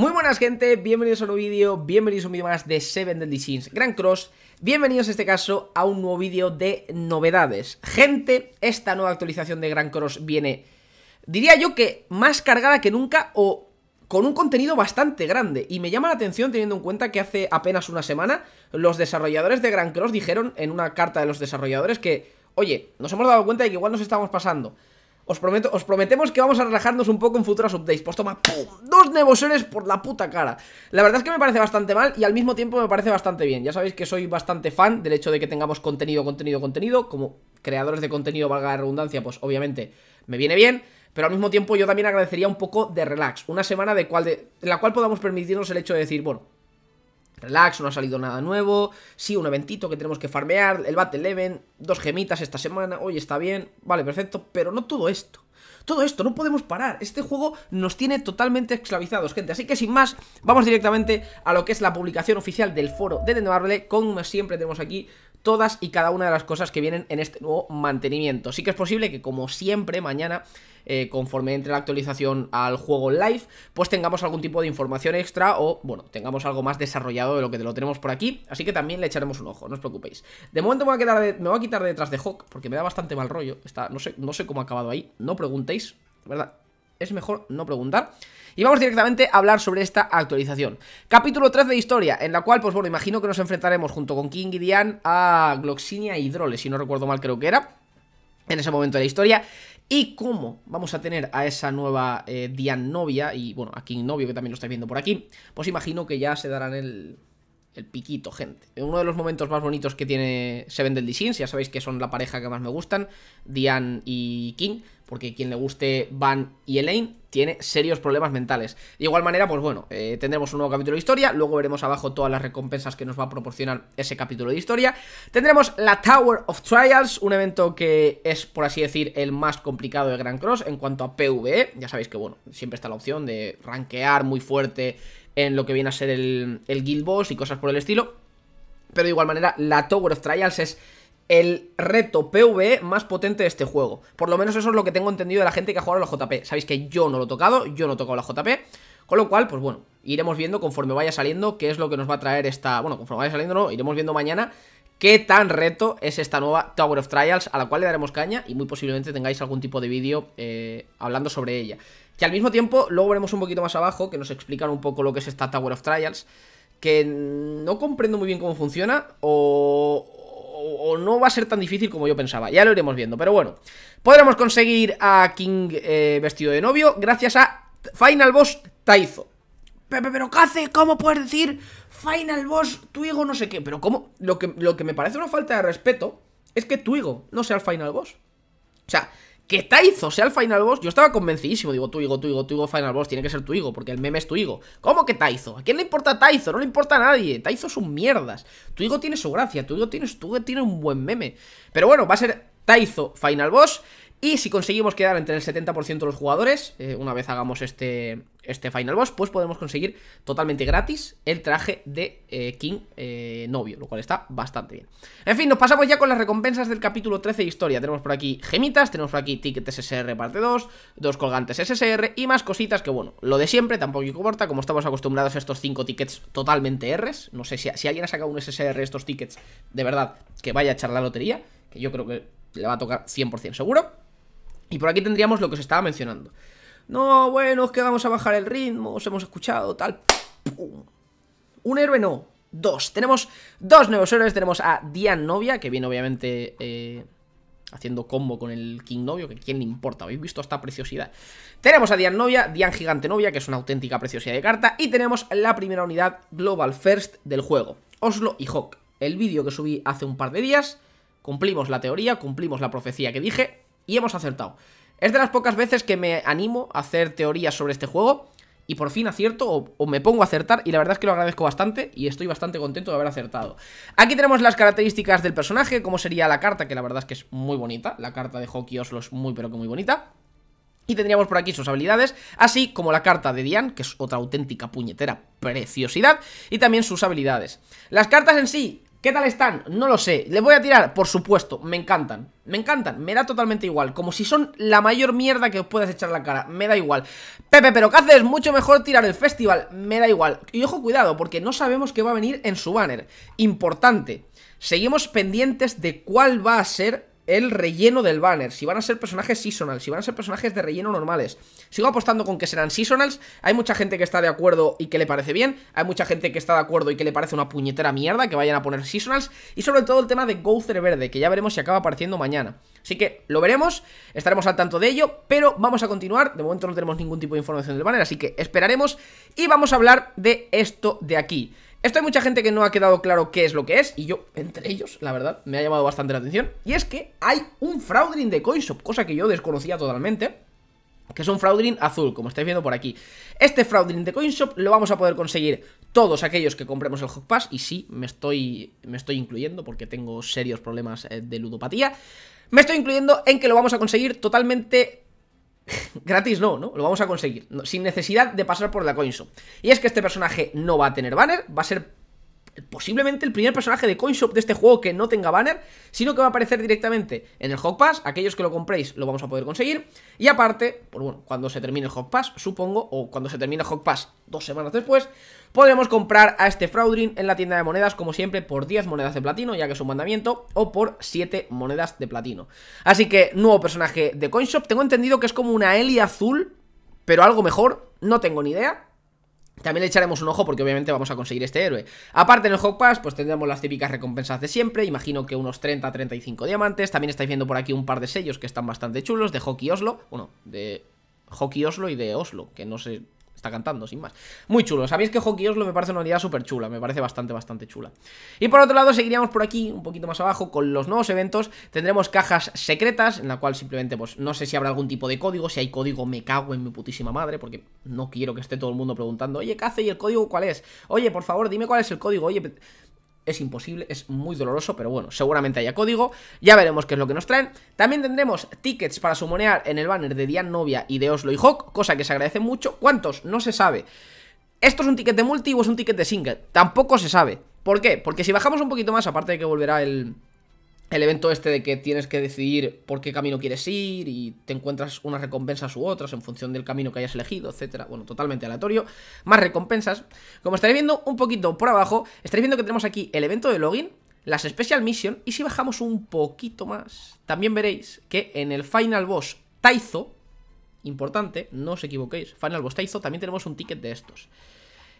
Muy buenas gente, bienvenidos a un nuevo vídeo, bienvenidos a un vídeo más de Seven Deadly Sins Grand Cross Bienvenidos en este caso a un nuevo vídeo de novedades Gente, esta nueva actualización de Grand Cross viene, diría yo que más cargada que nunca o con un contenido bastante grande y me llama la atención teniendo en cuenta que hace apenas una semana los desarrolladores de Grand Cross dijeron en una carta de los desarrolladores que Oye, nos hemos dado cuenta de que igual nos estamos pasando os prometo, os prometemos que vamos a relajarnos un poco en futuras updates. Pues toma, ¡pum! Dos nevosores por la puta cara. La verdad es que me parece bastante mal y al mismo tiempo me parece bastante bien. Ya sabéis que soy bastante fan del hecho de que tengamos contenido, contenido, contenido. Como creadores de contenido, valga la redundancia, pues obviamente me viene bien. Pero al mismo tiempo yo también agradecería un poco de relax. Una semana de cual de, en la cual podamos permitirnos el hecho de decir, bueno, Relax, no ha salido nada nuevo. Sí, un eventito que tenemos que farmear. El Battle Eleven, dos gemitas esta semana. Hoy está bien. Vale, perfecto. Pero no todo esto. Todo esto, no podemos parar. Este juego nos tiene totalmente esclavizados, gente. Así que sin más, vamos directamente a lo que es la publicación oficial del foro de The Como siempre tenemos aquí todas y cada una de las cosas que vienen en este nuevo mantenimiento. Sí que es posible que, como siempre, mañana eh, conforme entre la actualización al juego live, pues tengamos algún tipo de información extra o, bueno, tengamos algo más desarrollado de lo que lo tenemos por aquí, así que también le echaremos un ojo, no os preocupéis. De momento me voy a, quitar detrás de Hawk, porque me da bastante mal rollo, Está, no, sé, no sé cómo ha acabado ahí, no preguntéis, ¿verdad? es mejor no preguntar. Y vamos directamente a hablar sobre esta actualización. Capítulo 3 de historia, en la cual, pues bueno, imagino que nos enfrentaremos junto con King y Dian a Gloxinia y si no recuerdo mal creo que era en ese momento de la historia y cómo vamos a tener a esa nueva eh, Diannovia, Novia y bueno, a King Novio que también lo estáis viendo por aquí, pues imagino que ya se darán el, el piquito, gente. Uno de los momentos más bonitos que tiene Seven del Sins, ya sabéis que son la pareja que más me gustan, Diane y King, porque quien le guste Van y Elaine tiene serios problemas mentales. De igual manera, pues bueno, eh, tendremos un nuevo capítulo de historia, luego veremos abajo todas las recompensas que nos va a proporcionar ese capítulo de historia. Tendremos la Tower of Trials, un evento que es, por así decir, el más complicado de Grand Cross en cuanto a PvE. Ya sabéis que, bueno, siempre está la opción de rankear muy fuerte en lo que viene a ser el, Guild Boss y cosas por el estilo. Pero de igual manera, la Tower of Trials es el reto PvE más potente de este juego. Por lo menos eso es lo que tengo entendido de la gente que ha jugado a la JP. Sabéis que yo no lo he tocado, yo no he tocado la JP. Con lo cual, pues bueno, iremos viendo conforme vaya saliendo qué es lo que nos va a traer esta... Bueno, conforme vaya saliendo no, iremos viendo mañana qué tan reto es esta nueva Tower of Trials, a la cual le daremos caña y muy posiblemente tengáis algún tipo de vídeo eh, hablando sobre ella. Y al mismo tiempo, luego veremos un poquito más abajo, que nos explican un poco lo que es esta Tower of Trials, que no comprendo muy bien cómo funciona o, no va a ser tan difícil como yo pensaba. Ya lo iremos viendo, pero bueno. Podremos conseguir a King eh, vestido de novio gracias a Final Boss Taizo. Pero, pero ¿qué hace? ¿Cómo puedes decir Final Boss, Twigo, no sé qué? Pero ¿cómo? Lo que, lo que me parece una falta de respeto es que Tuigo no sea el Final Boss. O sea, que Taizo sea el final boss, yo estaba convencidísimo. Digo, Tuigo, tu Tuigo, final boss, tiene que ser tu Tuigo, porque el meme es tu Tuigo. ¿Cómo que Taizo? ¿A quién le importa Taizo? No le importa a nadie. Taizo es mierdas. mierdas. Tuigo tiene su gracia, Tuigo tiene, Tuigo tiene un buen meme. Pero bueno, va a ser Taizo, final boss. Y si conseguimos quedar entre el 70% de los jugadores, eh, una vez hagamos este, este Final Boss, pues podemos conseguir totalmente gratis el traje de eh, King eh, novio, lo cual está bastante bien. En fin, nos pasamos ya con las recompensas del capítulo 13 de historia. Tenemos por aquí gemitas, tenemos por aquí tickets SSR parte 2, dos colgantes SSR y más cositas que, bueno, lo de siempre tampoco importa, como estamos acostumbrados a estos 5 tickets totalmente Rs. No sé si, si alguien ha sacado un SSR estos tickets, de verdad, que vaya a echar la lotería, que yo creo que le va a tocar 100% seguro. Y por aquí tendríamos lo que os estaba mencionando. No, bueno, es que vamos a bajar el ritmo, os hemos escuchado, tal. Un héroe no, dos. Tenemos dos nuevos héroes. Tenemos a Dian Novia, que viene obviamente eh, haciendo combo con el King Novio, que quién le importa, habéis visto esta preciosidad. Tenemos a Dian Novia, Dian Gigante Novia, que es una auténtica preciosidad de carta. Y tenemos la primera unidad Global First del juego, Oslo y Hawk. El vídeo que subí hace un par de días, cumplimos la teoría, cumplimos la profecía que dije, y hemos acertado. Es de las pocas veces que me animo a hacer teorías sobre este juego y por fin acierto o, me pongo a acertar y la verdad es que lo agradezco bastante y estoy bastante contento de haber acertado. Aquí tenemos las características del personaje, como sería la carta, que la verdad es que es muy bonita, la carta de Hockey Oslo es muy pero que muy bonita. Y tendríamos por aquí sus habilidades, así como la carta de Dian, que es otra auténtica puñetera preciosidad, y también sus habilidades. Las cartas en sí ¿Qué tal están? No lo sé. ¿Les voy a tirar? Por supuesto, me encantan. Me encantan, me da totalmente igual. Como si son la mayor mierda que os puedas echar la cara. Me da igual. Pepe, pero ¿qué haces? Mucho mejor tirar el festival. Me da igual. Y ojo, cuidado, porque no sabemos qué va a venir en su banner. Importante. Seguimos pendientes de cuál va a ser el relleno del banner, si van a ser personajes seasonals, si van a ser personajes de relleno normales. Sigo apostando con que serán seasonals, hay mucha gente que está de acuerdo y que le parece bien, hay mucha gente que está de acuerdo y que le parece una puñetera mierda que vayan a poner seasonals, y sobre todo el tema de Gouther Verde, que ya veremos si acaba apareciendo mañana. Así que lo veremos, estaremos al tanto de ello, pero vamos a continuar, de momento no tenemos ningún tipo de información del banner, así que esperaremos y vamos a hablar de esto de aquí. Esto hay mucha gente que no ha quedado claro qué es lo que es, y yo, entre ellos, la verdad, me ha llamado bastante la atención. Y es que hay un fraudring de CoinShop, cosa que yo desconocía totalmente. Que es un fraudring azul, como estáis viendo por aquí Este fraudring de CoinShop lo vamos a poder conseguir Todos aquellos que compremos el Hog Pass Y sí, me estoy, me estoy incluyendo Porque tengo serios problemas eh, de ludopatía Me estoy incluyendo en que lo vamos a conseguir totalmente Gratis no, ¿no? Lo vamos a conseguir. Sin necesidad de pasar por la conso Y es que este personaje no va a tener banner, va a ser posiblemente el primer personaje de CoinShop de este juego que no tenga banner, sino que va a aparecer directamente en el Hawk Pass, aquellos que lo compréis lo vamos a poder conseguir, y aparte, pues bueno, cuando se termine el Hawk Pass, supongo, o cuando se termine el Hawk Pass dos semanas después, podremos comprar a este Fraudrin en la tienda de monedas, como siempre, por 10 monedas de platino, ya que es un mandamiento, o por 7 monedas de platino. Así que, nuevo personaje de CoinShop, tengo entendido que es como una Eli azul, pero algo mejor, no tengo ni idea, también le echaremos un ojo porque obviamente vamos a conseguir este héroe Aparte en el Hawk Pass pues tendremos las típicas recompensas de siempre Imagino que unos 30-35 diamantes También estáis viendo por aquí un par de sellos que están bastante chulos De Hockey Oslo Bueno, de Hockey Oslo y de Oslo Que no sé Está cantando, sin más. Muy chulo. Sabéis que Hockey Oslo me parece una unidad súper chula. Me parece bastante, bastante chula. Y por otro lado, seguiríamos por aquí, un poquito más abajo, con los nuevos eventos. Tendremos cajas secretas, en la cual simplemente, pues, no sé si habrá algún tipo de código. Si hay código, me cago en mi putísima madre, porque no quiero que esté todo el mundo preguntando, oye, ¿qué hace? ¿Y el código cuál es? Oye, por favor, dime cuál es el código. Oye, es imposible, es muy doloroso, pero bueno, seguramente haya código, ya veremos qué es lo que nos traen. También tendremos tickets para sumonear en el banner de Dian Novia y de Oslo y Hawk, cosa que se agradece mucho. ¿Cuántos? No se sabe. ¿Esto es un ticket de multi o es un ticket de single? Tampoco se sabe. ¿Por qué? Porque si bajamos un poquito más, aparte de que volverá el el evento este de que tienes que decidir por qué camino quieres ir y te encuentras unas recompensas u otras en función del camino que hayas elegido, etcétera. Bueno, totalmente aleatorio. Más recompensas. Como estaréis viendo un poquito por abajo, estaréis viendo que tenemos aquí el evento de login, las Special Mission y si bajamos un poquito más, también veréis que en el Final Boss Taizo, importante, no os equivoquéis, Final Boss Taizo también tenemos un ticket de estos.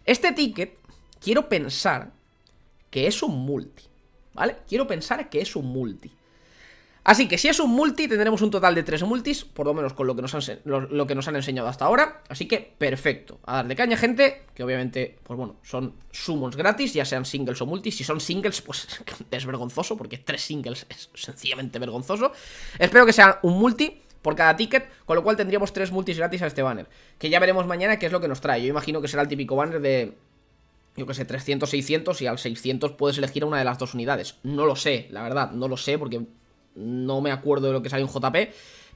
Este ticket, quiero pensar que es un multi. ¿vale? Quiero pensar que es un multi. Así que si es un multi, tendremos un total de tres multis, por lo menos con lo que nos han, lo, que nos han enseñado hasta ahora. Así que perfecto. A de caña, gente, que obviamente, pues bueno, son summons gratis, ya sean singles o multis. Si son singles, pues es vergonzoso, porque tres singles es sencillamente vergonzoso. Espero que sea un multi por cada ticket, con lo cual tendríamos tres multis gratis a este banner. Que ya veremos mañana qué es lo que nos trae. Yo imagino que será el típico banner de yo que sé, 300, 600 y al 600 puedes elegir una de las dos unidades. No lo sé, la verdad, no lo sé porque no me acuerdo de lo que sale un JP,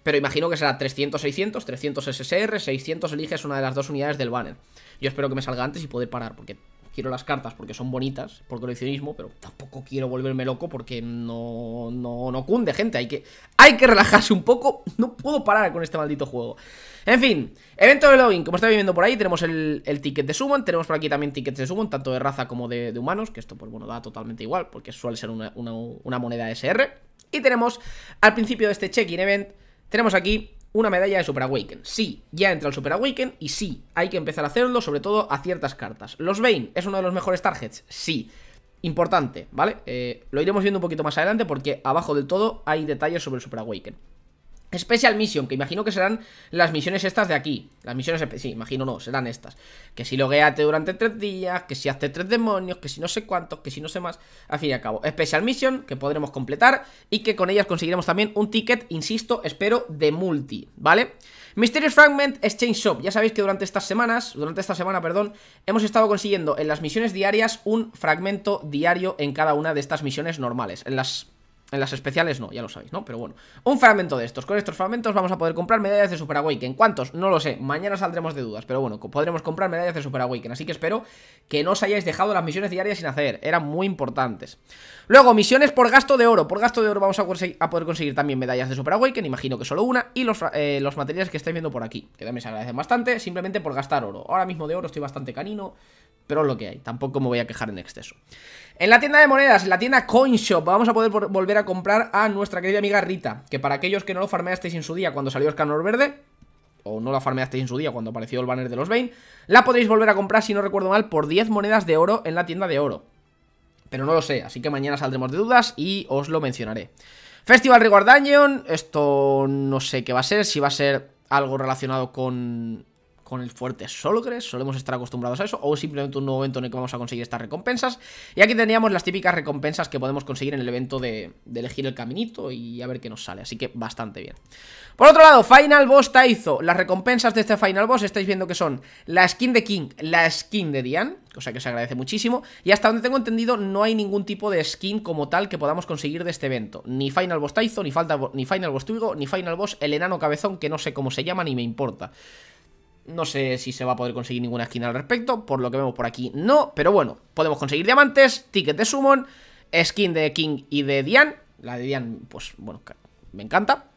pero imagino que será 300, 600, 300 SSR, 600 eliges una de las dos unidades del banner. Yo espero que me salga antes y poder parar porque quiero las cartas porque son bonitas, por coleccionismo, pero tampoco quiero volverme loco porque no, no, cunde, gente. Hay que, hay que relajarse un poco. No puedo parar con este maldito juego. En fin, evento de login, como estáis viendo por ahí, tenemos el, ticket de summon, tenemos por aquí también tickets de summon, tanto de raza como de, humanos, que esto pues bueno, da totalmente igual, porque suele ser una, una moneda SR. Y tenemos, al principio de este check-in event, tenemos aquí una medalla de Super Awaken. Sí, ya entra el Super Awaken y sí, hay que empezar a hacerlo, sobre todo a ciertas cartas. ¿Los Bane es uno de los mejores targets? Sí. Importante, ¿vale? Eh, lo iremos viendo un poquito más adelante porque abajo del todo hay detalles sobre el Super Awaken. Special Mission, que imagino que serán las misiones estas de aquí Las misiones, sí, imagino no, serán estas Que si logueate durante tres días, que si hace tres demonios, que si no sé cuántos, que si no sé más Al fin y al cabo, Special Mission, que podremos completar Y que con ellas conseguiremos también un ticket, insisto, espero, de multi, ¿vale? Mysterious Fragment Exchange Shop Ya sabéis que durante estas semanas, durante esta semana, perdón Hemos estado consiguiendo en las misiones diarias un fragmento diario en cada una de estas misiones normales En las en las especiales no, ya lo sabéis, ¿no? Pero bueno, un fragmento de estos. Con estos fragmentos vamos a poder comprar medallas de Super en ¿Cuántos? No lo sé. Mañana saldremos de dudas, pero bueno, podremos comprar medallas de Super Awaken. Así que espero que no os hayáis dejado las misiones diarias sin hacer. Eran muy importantes. Luego, misiones por gasto de oro. Por gasto de oro vamos a, poder conseguir también medallas de Super Awaken, imagino que solo una. Y los, eh, los materiales que estáis viendo por aquí, que también se agradecen bastante, simplemente por gastar oro. Ahora mismo de oro estoy bastante canino pero lo que hay, tampoco me voy a quejar en exceso. En la tienda de monedas, en la tienda Shop vamos a poder volver a comprar a nuestra querida amiga Rita, que para aquellos que no lo farmeasteis en su día cuando salió el Canor Verde, o no la farmeasteis en su día cuando apareció el banner de los Bane, la podréis volver a comprar, si no recuerdo mal, por 10 monedas de oro en la tienda de oro. Pero no lo sé, así que mañana saldremos de dudas y os lo mencionaré. Festival Reward esto no sé qué va a ser, si va a ser algo relacionado con con el fuerte Solgres, solemos estar acostumbrados a eso, o simplemente un nuevo evento en el que vamos a conseguir estas recompensas. Y aquí teníamos las típicas recompensas que podemos conseguir en el evento de, elegir el caminito y a ver qué nos sale, así que bastante bien. Por otro lado, Final Boss Taizo, las recompensas de este Final Boss estáis viendo que son la skin de King, la skin de Diane, cosa que se agradece muchísimo, y hasta donde tengo entendido no hay ningún tipo de skin como tal que podamos conseguir de este evento, ni Final Boss Taizo, ni, falta, ni Final Boss Tuigo ni Final Boss el enano cabezón, que no sé cómo se llama ni me importa. No sé si se va a poder conseguir ninguna skin al respecto, por lo que vemos por aquí no, pero bueno, podemos conseguir diamantes, ticket de summon, skin de King y de Dian. La de Dian, pues bueno, me encanta.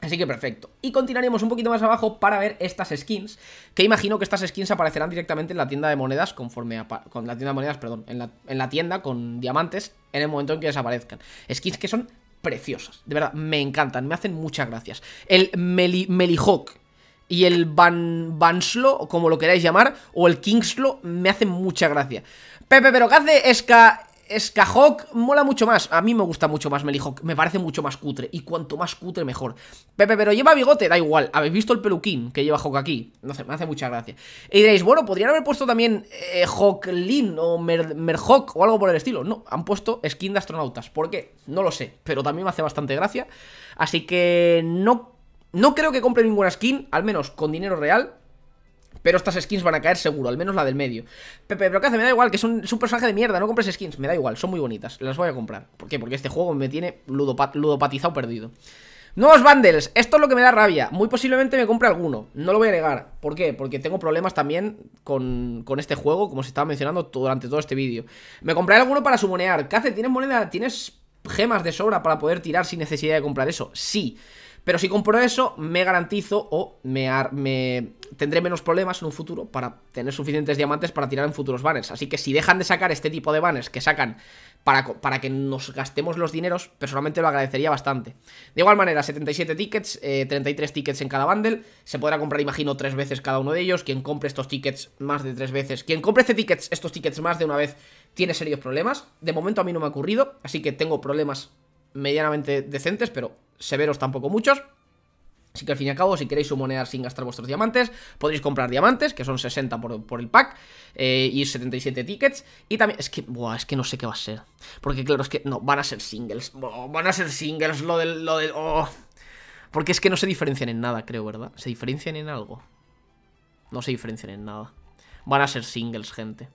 Así que perfecto. Y continuaremos un poquito más abajo para ver estas skins, que imagino que estas skins aparecerán directamente en la tienda de monedas conforme con la tienda de monedas, perdón, en la, tienda con diamantes en el momento en que desaparezcan. Skins que son preciosas, de verdad, me encantan, me hacen muchas gracias. El Meli, y el Van, o como lo queráis llamar, o el Kingslo, me hace mucha gracia. Pepe, pero ¿qué hace esca Hawk Mola mucho más. A mí me gusta mucho más Melihawk, me parece mucho más cutre. Y cuanto más cutre, mejor. Pepe, pero lleva bigote, da igual. ¿Habéis visto el peluquín que lleva Hawk aquí? No sé, me hace mucha gracia. Y diréis, bueno, podrían haber puesto también eh, Hawk Lin o Mer o algo por el estilo. No, han puesto skin de astronautas. ¿Por qué? No lo sé, pero también me hace bastante gracia. Así que no no creo que compre ninguna skin, al menos con dinero real. Pero estas skins van a caer seguro, al menos la del medio. Pepe, pero ¿qué hace? Me da igual, que es un, personaje de mierda, no compres skins. Me da igual, son muy bonitas, las voy a comprar. ¿Por qué? Porque este juego me tiene ludopatizado perdido. Nuevos bundles, esto es lo que me da rabia. Muy posiblemente me compre alguno, no lo voy a negar. ¿Por qué? Porque tengo problemas también con, este juego, como se estaba mencionando durante todo este vídeo. Me compraré alguno para sumonear. ¿Qué hace? ¿Tienes moneda? ¿Tienes gemas de sobra para poder tirar sin necesidad de comprar eso? Sí. Pero si compro eso, me garantizo o me, tendré menos problemas en un futuro para tener suficientes diamantes para tirar en futuros banners. Así que si dejan de sacar este tipo de banners que sacan para, para que nos gastemos los dineros, personalmente lo agradecería bastante. De igual manera, 77 tickets, 33 eh, tickets en cada bundle. Se podrá comprar, imagino, tres veces cada uno de ellos. Quien compre estos tickets más de tres veces, quien compre este tickets, estos tickets más de una vez, tiene serios problemas. De momento a mí no me ha ocurrido, así que tengo problemas medianamente decentes, pero severos tampoco muchos. Así que al fin y al cabo, si queréis sumonear sin gastar vuestros diamantes, podéis comprar diamantes, que son 60 por, el pack, eh, y 77 tickets. Y también, es que, buah, es que no sé qué va a ser. Porque claro, es que, no, van a ser singles. van a ser singles, lo del, lo oh. Porque es que no se diferencian en nada, creo, ¿verdad? ¿Se diferencian en algo? No se diferencian en nada. Van a ser singles, gente.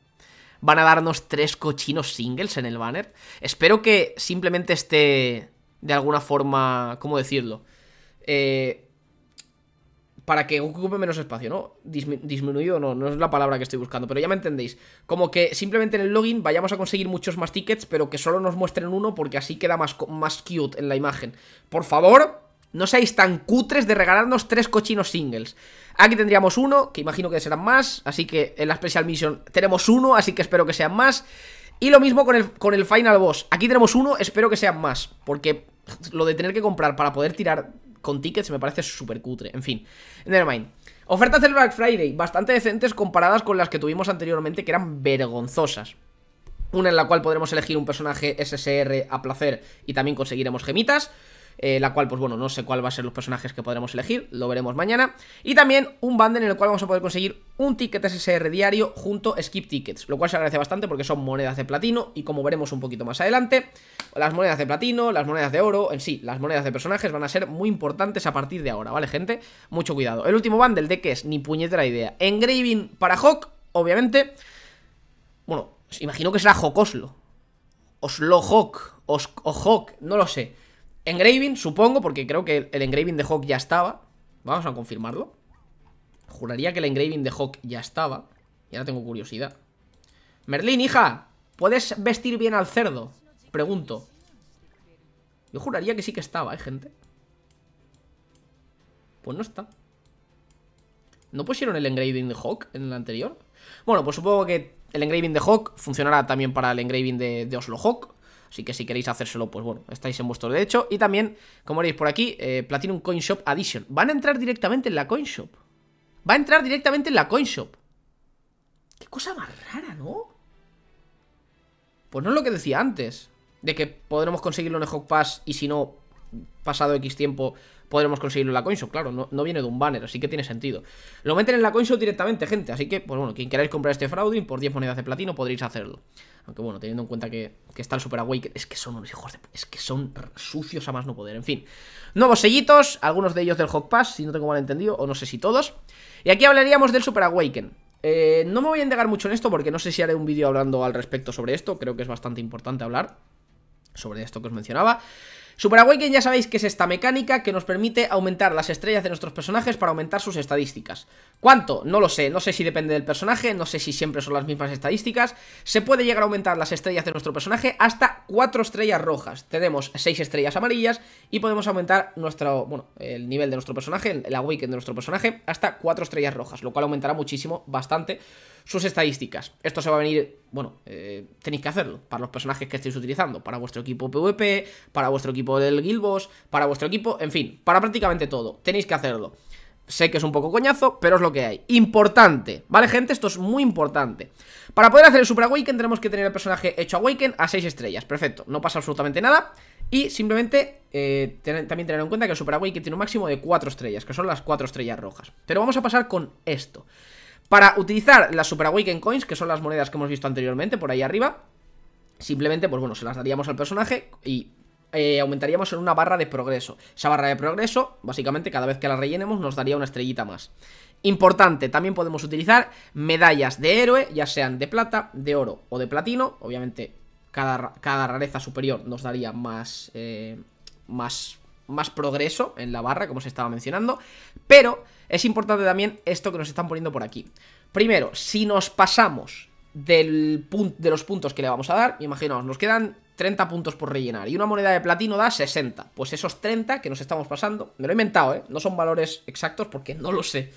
Van a darnos tres cochinos singles en el banner. Espero que simplemente esté de alguna forma, ¿cómo decirlo? Eh, para que ocupe menos espacio, ¿no? disminuido no, no es la palabra que estoy buscando, pero ya me entendéis. Como que simplemente en el login vayamos a conseguir muchos más tickets, pero que solo nos muestren uno porque así queda más, más cute en la imagen. Por favor, no seáis tan cutres de regalarnos tres cochinos singles. Aquí tendríamos uno, que imagino que serán más, así que en la Special Mission tenemos uno, así que espero que sean más. Y lo mismo con el, con el Final Boss. Aquí tenemos uno, espero que sean más, porque lo de tener que comprar para poder tirar con tickets me parece súper cutre. En fin, nevermind. Ofertas del Black Friday, bastante decentes comparadas con las que tuvimos anteriormente, que eran vergonzosas. Una en la cual podremos elegir un personaje SSR a placer y también conseguiremos gemitas. Eh, la cual, pues bueno, no sé cuál va a ser los personajes que podremos elegir, lo veremos mañana. Y también un bundle en el cual vamos a poder conseguir un ticket SSR diario junto a skip tickets, lo cual se agradece bastante porque son monedas de platino y como veremos un poquito más adelante, las monedas de platino, las monedas de oro, en sí, las monedas de personajes van a ser muy importantes a partir de ahora, ¿vale, gente? Mucho cuidado. El último bundle de qué es, ni puñetera idea. Engraving para Hawk, obviamente. Bueno, imagino que será Hawk Oslo Hawk, Os o Hawk, no lo sé. Engraving, supongo, porque creo que el engraving de Hawk ya estaba. Vamos a confirmarlo. Juraría que el engraving de Hawk ya estaba. Y ahora tengo curiosidad. Merlín, hija, ¿puedes vestir bien al cerdo? Pregunto. Yo juraría que sí que estaba, ¿eh, gente? Pues no está. ¿No pusieron el engraving de Hawk en el anterior? Bueno, pues supongo que el engraving de Hawk funcionará también para el engraving de, de Oslo Hawk. Así que si queréis hacérselo, pues bueno, estáis en vuestro derecho. Y también, como veréis por aquí, eh, Platinum Coin Shop Addition. Van a entrar directamente en la Coin Shop. Va a entrar directamente en la Coin Shop. Qué cosa más rara, ¿no? Pues no es lo que decía antes. De que podremos conseguirlo en el Hawk Pass y si no, pasado X tiempo, podremos conseguirlo en la CoinShow, claro, no, viene de un banner, así que tiene sentido. Lo meten en la CoinShow directamente, gente, así que, pues bueno, quien queráis comprar este Frauding por 10 monedas de platino podréis hacerlo. Aunque bueno, teniendo en cuenta que, está el Super Awaken. es que son unos hijos de... es que son sucios a más no poder, en fin. Nuevos sellitos, algunos de ellos del Hot Pass, si no tengo mal entendido, o no sé si todos. Y aquí hablaríamos del Super Awaken. Eh, no me voy a entregar mucho en esto porque no sé si haré un vídeo hablando al respecto sobre esto, creo que es bastante importante hablar sobre esto que os mencionaba. Super Awaken ya sabéis que es esta mecánica que nos permite aumentar las estrellas de nuestros personajes para aumentar sus estadísticas. ¿Cuánto? No lo sé, no sé si depende del personaje, no sé si siempre son las mismas estadísticas. Se puede llegar a aumentar las estrellas de nuestro personaje hasta 4 estrellas rojas. Tenemos 6 estrellas amarillas y podemos aumentar nuestro, bueno, el nivel de nuestro personaje, el Awaken de nuestro personaje, hasta 4 estrellas rojas, lo cual aumentará muchísimo, bastante, sus estadísticas. Esto se va a venir, bueno, eh, tenéis que hacerlo para los personajes que estéis utilizando, para vuestro equipo PvP, para vuestro equipo del boss, para vuestro equipo, en fin, para prácticamente todo. Tenéis que hacerlo. Sé que es un poco coñazo, pero es lo que hay. Importante, ¿vale, gente? Esto es muy importante. Para poder hacer el Super Awaken tenemos que tener el personaje hecho Awaken a 6 estrellas. Perfecto, no pasa absolutamente nada. Y simplemente eh, también tener en cuenta que el Super Awaken tiene un máximo de 4 estrellas, que son las 4 estrellas rojas. Pero vamos a pasar con esto. Para utilizar las Super Awaken Coins, que son las monedas que hemos visto anteriormente por ahí arriba, simplemente, pues bueno, se las daríamos al personaje y eh, aumentaríamos en una barra de progreso. Esa barra de progreso, básicamente, cada vez que la rellenemos nos daría una estrellita más. Importante, también podemos utilizar medallas de héroe, ya sean de plata, de oro o de platino. Obviamente, cada, cada rareza superior nos daría más, eh, más, más progreso en la barra, como se estaba mencionando. Pero es importante también esto que nos están poniendo por aquí. Primero, si nos pasamos del de los puntos que le vamos a dar, imaginaos, nos quedan 30 puntos por rellenar y una moneda de platino da 60. Pues esos 30 que nos estamos pasando, me lo he inventado, ¿eh? No son valores exactos porque no lo sé.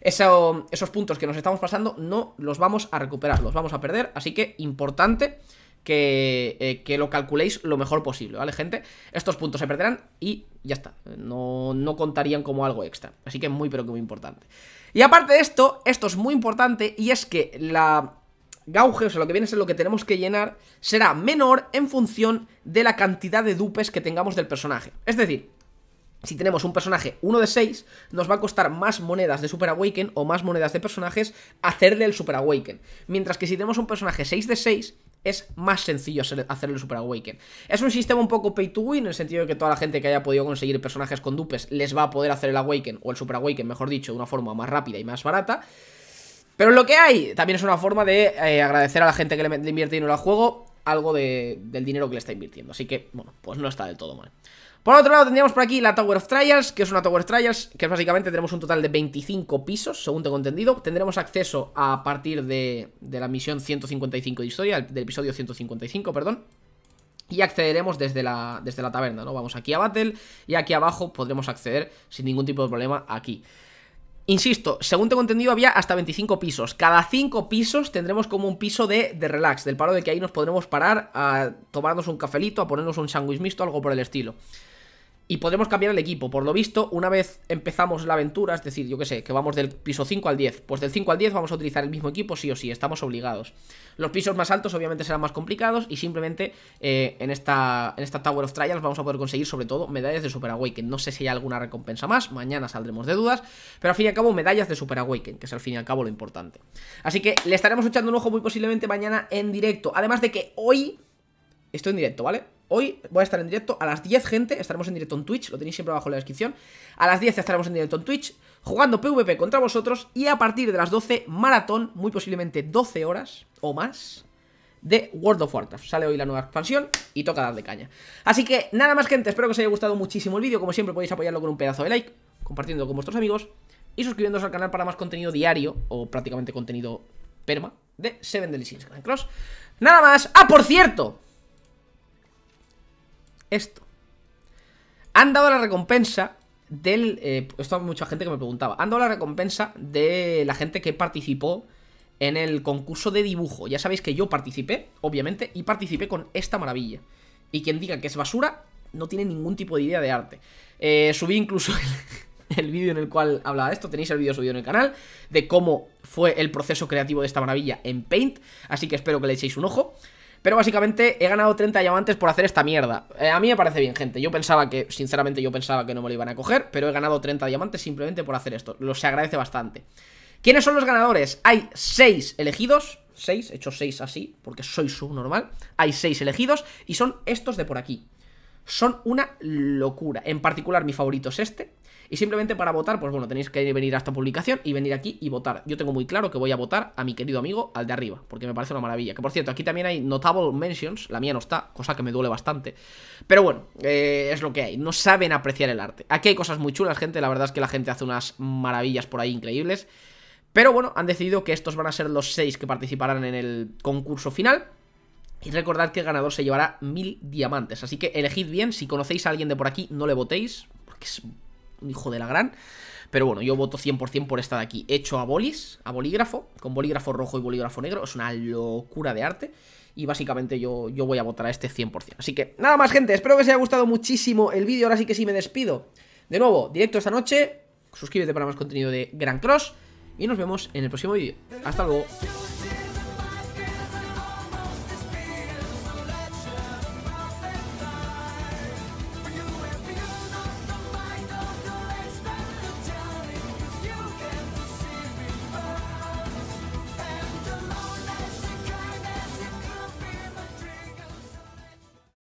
esos puntos que nos estamos pasando no los vamos a recuperar, los vamos a perder. Así que importante eh, que, lo calculéis lo mejor posible, ¿vale, gente? Estos puntos se perderán y ya está. No, no, contarían como algo extra. Así que muy, pero que muy importante. Y aparte de esto, esto es muy importante y es que la gauge, o sea, lo que viene es lo que tenemos que llenar, será menor en función de la cantidad de dupes que tengamos del personaje. Es decir, si tenemos un personaje 1 de 6, nos va a costar más monedas de Super Awaken o más monedas de personajes hacerle el Super Awaken. Mientras que si tenemos un personaje 6 de 6, es más sencillo hacerle el Super Awaken. Es un sistema un poco pay to win, en el sentido de que toda la gente que haya podido conseguir personajes con dupes les va a poder hacer el Awaken, o el Super Awaken, mejor dicho, de una forma más rápida y más barata. Pero lo que hay también es una forma de eh, agradecer a la gente que le, invierte dinero al juego algo del dinero que le está invirtiendo. Así que, bueno, pues no está del todo mal. Por otro lado tendríamos por aquí la Tower of Trials, que es una Tower of Trials, que básicamente tenemos un total de 25 pisos, según tengo entendido. Tendremos acceso a partir de, la misión 155 de historia, del episodio 155, perdón. Y accederemos desde la, desde la taberna, ¿no? Vamos aquí a Battle y aquí abajo podremos acceder sin ningún tipo de problema aquí. Insisto, según tengo entendido había hasta 25 pisos. Cada 5 pisos tendremos como un piso de, de, relax, del paro de que ahí nos podremos parar a tomarnos un cafelito, a ponernos un sándwich mixto, algo por el estilo y podremos cambiar el equipo. Por lo visto, una vez empezamos la aventura, es decir, yo qué sé, que vamos del piso 5 al 10, pues del 5 al 10 vamos a utilizar el mismo equipo sí o sí, estamos obligados. Los pisos más altos obviamente serán más complicados y simplemente eh, en, esta, en esta Tower of Trials vamos a poder conseguir sobre todo medallas de Super Awaken. No sé si hay alguna recompensa más, mañana saldremos de dudas, pero al fin y al cabo medallas de Super Awaken, que es al fin y al cabo lo importante. Así que le estaremos echando un ojo muy posiblemente mañana en directo, además de que hoy... Estoy en directo, ¿vale? Hoy voy a estar en directo a las 10, gente. Estaremos en directo en Twitch, lo tenéis siempre abajo en la descripción. A las 10 estaremos en directo en Twitch, jugando PvP contra vosotros. Y a partir de las 12, maratón, muy posiblemente 12 horas o más, de World of Warcraft. Sale hoy la nueva expansión y toca darle caña. Así que nada más, gente. Espero que os haya gustado muchísimo el vídeo. Como siempre, podéis apoyarlo con un pedazo de like, compartiendo con vuestros amigos y suscribiéndose al canal para más contenido diario o prácticamente contenido perma de Seven Deadly Cross. Nada más. ¡Ah, por cierto! esto. Han dado la recompensa del... esto eh, esto mucha gente que me preguntaba. Han dado la recompensa de la gente que participó en el concurso de dibujo. Ya sabéis que yo participé, obviamente, y participé con esta maravilla. Y quien diga que es basura, no tiene ningún tipo de idea de arte. Eh, subí incluso el, el vídeo en el cual hablaba de esto, tenéis el vídeo subido en el canal, de cómo fue el proceso creativo de esta maravilla en Paint, así que espero que le echéis un ojo. Pero básicamente he ganado 30 diamantes por hacer esta mierda. Eh, a mí me parece bien, gente. Yo pensaba que, sinceramente, yo pensaba que no me lo iban a coger, pero he ganado 30 diamantes simplemente por hacer esto. Los se agradece bastante. ¿Quiénes son los ganadores? Hay 6 elegidos. 6, he hecho 6 así, porque soy subnormal. Hay 6 elegidos y son estos de por aquí. Son una locura. En particular, mi favorito es este, y simplemente para votar, pues bueno, tenéis que venir a esta publicación y venir aquí y votar. Yo tengo muy claro que voy a votar a mi querido amigo, al de arriba, porque me parece una maravilla. Que por cierto, aquí también hay notable mentions, la mía no está, cosa que me duele bastante. Pero bueno, eh, es lo que hay, no saben apreciar el arte. Aquí hay cosas muy chulas, gente, la verdad es que la gente hace unas maravillas por ahí increíbles. Pero bueno, han decidido que estos van a ser los seis que participarán en el concurso final. Y recordad que el ganador se llevará mil diamantes. Así que elegid bien, si conocéis a alguien de por aquí, no le votéis, porque es hijo de la gran. Pero bueno, yo voto 100% por esta de aquí. Hecho a bolis, a bolígrafo, con bolígrafo rojo y bolígrafo negro. Es una locura de arte. Y básicamente yo, yo voy a votar a este 100%. Así que nada más, gente. Espero que os haya gustado muchísimo el vídeo. Ahora sí que sí me despido. De nuevo, directo esta noche. Suscríbete para más contenido de Gran Cross. Y nos vemos en el próximo vídeo. Hasta luego.